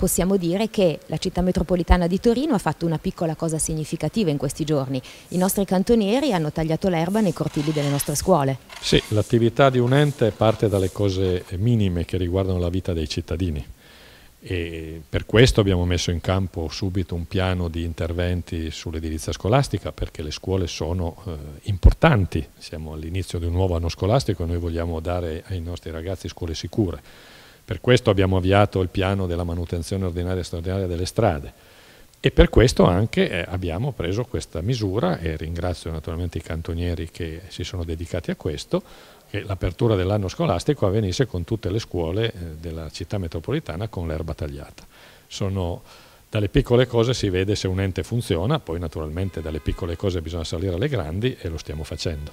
possiamo dire che la città metropolitana di Torino ha fatto una piccola cosa significativa in questi giorni. I nostri cantonieri hanno tagliato l'erba nei cortili delle nostre scuole. Sì, l'attività di un ente parte dalle cose minime che riguardano la vita dei cittadini. E per questo abbiamo messo in campo subito un piano di interventi sull'edilizia scolastica perché le scuole sono eh, importanti, siamo all'inizio di un nuovo anno scolastico e noi vogliamo dare ai nostri ragazzi scuole sicure per questo abbiamo avviato il piano della manutenzione ordinaria e straordinaria delle strade e per questo anche eh, abbiamo preso questa misura e ringrazio naturalmente i cantonieri che si sono dedicati a questo, che l'apertura dell'anno scolastico avvenisse con tutte le scuole eh, della città metropolitana con l'erba tagliata. Sono, dalle piccole cose si vede se un ente funziona, poi naturalmente dalle piccole cose bisogna salire alle grandi e lo stiamo facendo.